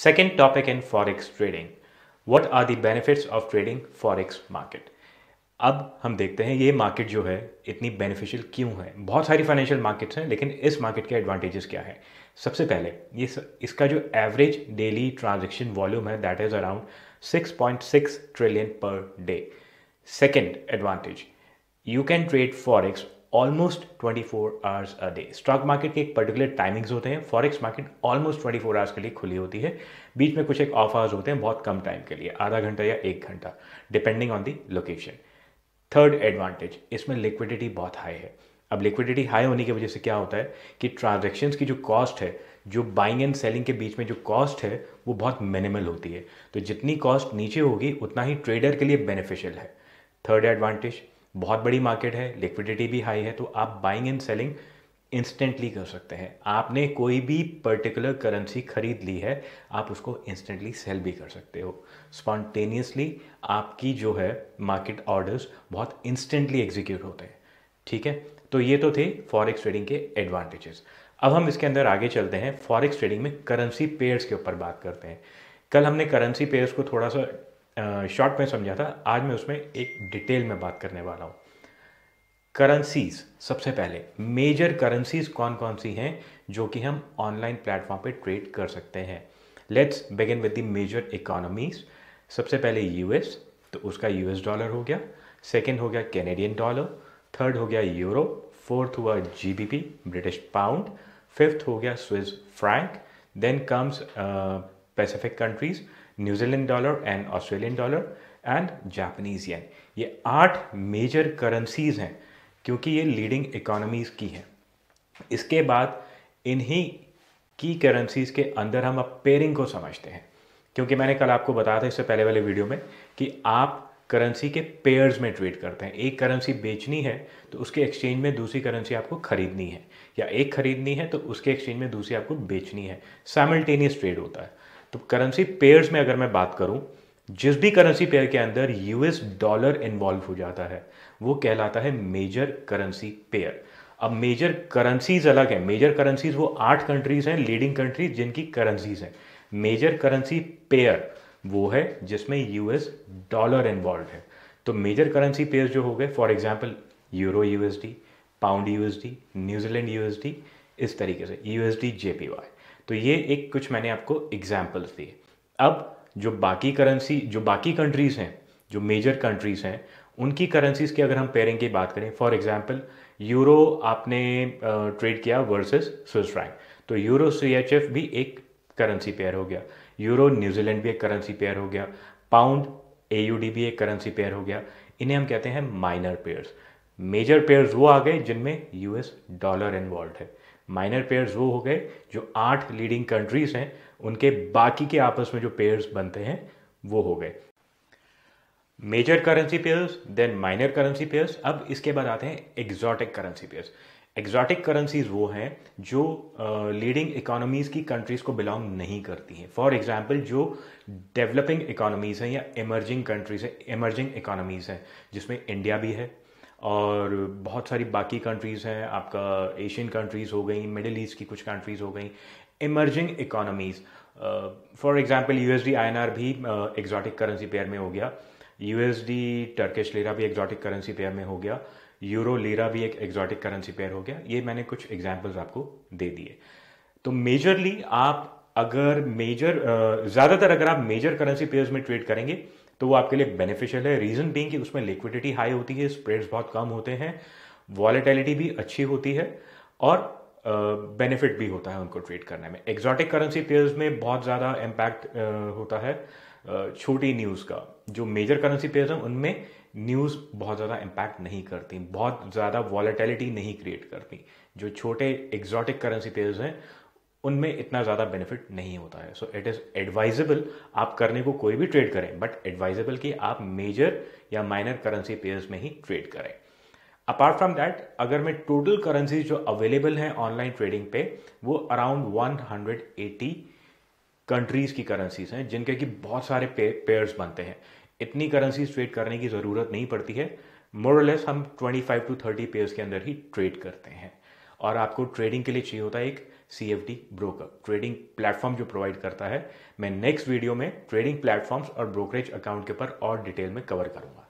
Second topic in forex trading. What are the benefits of trading forex market? अब हम देखते हैं ये मार्केट जो है इतनी बेनिफिशियल क्यों है बहुत सारी फाइनेंशियल मार्केट्स हैं लेकिन इस मार्केट के एडवांटेजेस क्या है सबसे पहले ये इसका जो एवरेज डेली ट्रांजैक्शन वॉल्यूम है that is around 6.6 trillion per day second advantage you can trade forex almost 24 hours a day stock market के एक पर्टिकुलर टाइमिंग्स होते हैं फॉरेक्स मार्केट ऑलमोस्ट 24 आवर्स के लिए खुली होती है बीच में कुछ एक ऑफ आवर्स होते हैं बहुत कम टाइम के लिए आधा घंटा या एक घंटा depending on the location third advantage इसमें लिक्विडिटी बहुत हाई है अब लिक्विडिटी हाई होने की वजह से क्या होता है कि ट्रांजेक्शन्स की जो कॉस्ट है जो बाइंग एंड सेलिंग के बीच में जो कॉस्ट है वो बहुत मिनिमल होती है तो जितनी कॉस्ट नीचे होगी उतना ही ट्रेडर के लिए बेनिफिशियल है थर्ड एडवांटेज बहुत बड़ी मार्केट है लिक्विडिटी भी हाई है तो आप बाइंग एंड सेलिंग इंस्टेंटली कर सकते हैं आपने कोई भी पर्टिकुलर करेंसी खरीद ली है आप उसको इंस्टेंटली सेल भी कर सकते हो स्पॉन्टेनियसली आपकी जो है मार्केट ऑर्डर्स बहुत इंस्टेंटली एग्जीक्यूट होते हैं ठीक है तो ये तो थे फॉरेक्स ट्रेडिंग के एडवांटेजेस अब हम इसके अंदर आगे चलते हैं फॉरेक्स ट्रेडिंग में करेंसी पेयर्स के ऊपर बात करते हैं कल हमने करेंसी पेयर्स को थोड़ा सा शॉर्ट में समझा था आज मैं उसमें एक डिटेल में बात करने वाला हूँ करेंसीज सबसे पहले मेजर करेंसीज कौन कौन सी हैं जो कि हम ऑनलाइन प्लेटफॉर्म पे ट्रेड कर सकते हैं let's begin with the major economies सबसे पहले यूएस तो उसका यूएस डॉलर हो गया सेकंड हो गया कैनेडियन डॉलर थर्ड हो गया यूरो फोर्थ हुआ जीबीपी ब्रिटिश पाउंड फिफ्थ हो गया Swiss franc then comes Pacific countries New Zealand dollar and Australian dollar and Japanese yen ये आठ मेजर करेंसीज़ हैं क्योंकि ये लीडिंग इकोनॉमीज़ की हैं इसके बाद इन्हीं की करेंसीज़ के अंदर हम अब पेयरिंग को समझते हैं क्योंकि मैंने कल आपको बताया था इससे पहले वाले वीडियो में कि आप करेंसी के पेयर्स में ट्रेड करते हैं एक करेंसी बेचनी है तो उसके एक्सचेंज में दूसरी करेंसी आपको खरीदनी है या एक खरीदनी है तो उसके एक्सचेंज में दूसरी आपको बेचनी है साइमल्टेनियस ट्रेड होता है तो करेंसी पेयर्स में अगर मैं बात करूं जिस भी करेंसी पेयर के अंदर यूएस डॉलर इन्वॉल्व हो जाता है वो कहलाता है मेजर करेंसी पेयर अब मेजर करेंसीज अलग है मेजर करेंसीज वो आठ कंट्रीज हैं लीडिंग कंट्रीज जिनकी करेंसीज हैं मेजर करेंसी पेयर वो है जिसमें यूएस डॉलर इन्वॉल्व है तो मेजर करेंसी पेयर जो हो गए for example euro USD pound USD न्यूजीलैंड यूएसडी इस तरीके से यूएसडी जेपीवाई तो ये एक कुछ मैंने आपको एग्जाम्पल्स दिए अब जो बाकी करेंसी जो बाकी कंट्रीज़ हैं जो मेजर कंट्रीज़ हैं उनकी करेंसीज़ की अगर हम पेयरिंग की बात करें फॉर एग्जाम्पल यूरो आपने ट्रेड किया वर्सेस स्विस फ्रैंक तो यूरो सी एच एफ भी एक करेंसी पेयर हो गया यूरो न्यूजीलैंड भी एक करेंसी पेयर हो गया पाउंड ए भी एक करेंसी पेयर हो गया इन्हें हम कहते हैं माइनर पेयर्स मेजर पेयर्स वो आ गए जिनमें यूएस डॉलर इन्वॉल्व है माइनर पेयर्स वो हो गए जो आठ लीडिंग कंट्रीज़ हैं उनके बाकी के आपस में जो पेयर्स बनते हैं वो हो गए major currency pairs then minor currency pairs अब इसके बाद आते हैं exotic currency pairs exotic currencies वो हैं जो लीडिंग uh, इकोनॉमीज़ की कंट्रीज़ को बिलोंग नहीं करती हैं फॉर एग्जाम्पल जो डेवलपिंग इकोनॉमीज़ हैं या इमर्जिंग कंट्रीज़ हैं इमर्जिंग इकोनॉमीज़ हैं जिसमें इंडिया भी है और बहुत सारी बाकी कंट्रीज़ हैं आपका एशियन कंट्रीज़ हो गई मिडिल ईस्ट की कुछ कंट्रीज़ हो गई emerging economies for example USD INR भी एग्जॉटिक करेंसी पेयर में हो गया यूएसडी टर्किश लीरा भी एग्जॉटिक करेंसी पेयर में हो गया यूरो लीरा भी एक एग्जॉटिक करेंसी पेयर हो गया ये मैंने कुछ एग्जाम्पल्स आपको दे दिए तो मेजरली आप अगर मेजर ज़्यादातर अगर आप मेजर करेंसी पेयर्स में ट्रेड करेंगे तो वो आपके लिए बेनिफिशियल है रीज़न बीइंग कि उसमें लिक्विडिटी हाई होती है स्प्रेड्स बहुत कम होते हैं वॉलेटिलिटी भी अच्छी होती है और बेनिफिट भी होता है उनको ट्रेड करने में एक्जॉटिक करेंसी पेयर्स में बहुत ज़्यादा इम्पैक्ट होता है छोटी न्यूज़ का जो मेजर करेंसी पेयर्स हैं उनमें न्यूज़ बहुत ज़्यादा इम्पैक्ट नहीं करती बहुत ज़्यादा वॉलेटिलिटी नहीं क्रिएट करती जो छोटे एक्जॉटिक करेंसी पेयर्स हैं उनमें इतना ज़्यादा बेनिफिट नहीं होता है सो इट इज़ एडवाइजेबल आप करने को कोई भी ट्रेड करें बट एडवाइजेबल कि आप मेजर या माइनर करेंसी पेयर्स में ही ट्रेड करें अपार्ट फ्रॉम दैट अगर मैं टोटल करेंसी जो अवेलेबल हैं ऑनलाइन ट्रेडिंग पे वो अराउंड 180 कंट्रीज़ की करेंसीज हैं जिनके कि बहुत सारे पेयर्स बनते हैं इतनी करेंसीज ट्रेड करने की ज़रूरत नहीं पड़ती है मोरलेस हम 25 टू 30 पेयर्स के अंदर ही ट्रेड करते हैं और आपको ट्रेडिंग के लिए चाहिए होता है एक C F D broker trading platform जो प्रोवाइड करता है मैं नेक्स्ट वीडियो में ट्रेडिंग प्लेटफॉर्म्स और ब्रोकरेज अकाउंट के ऊपर और डिटेल में कवर करूंगा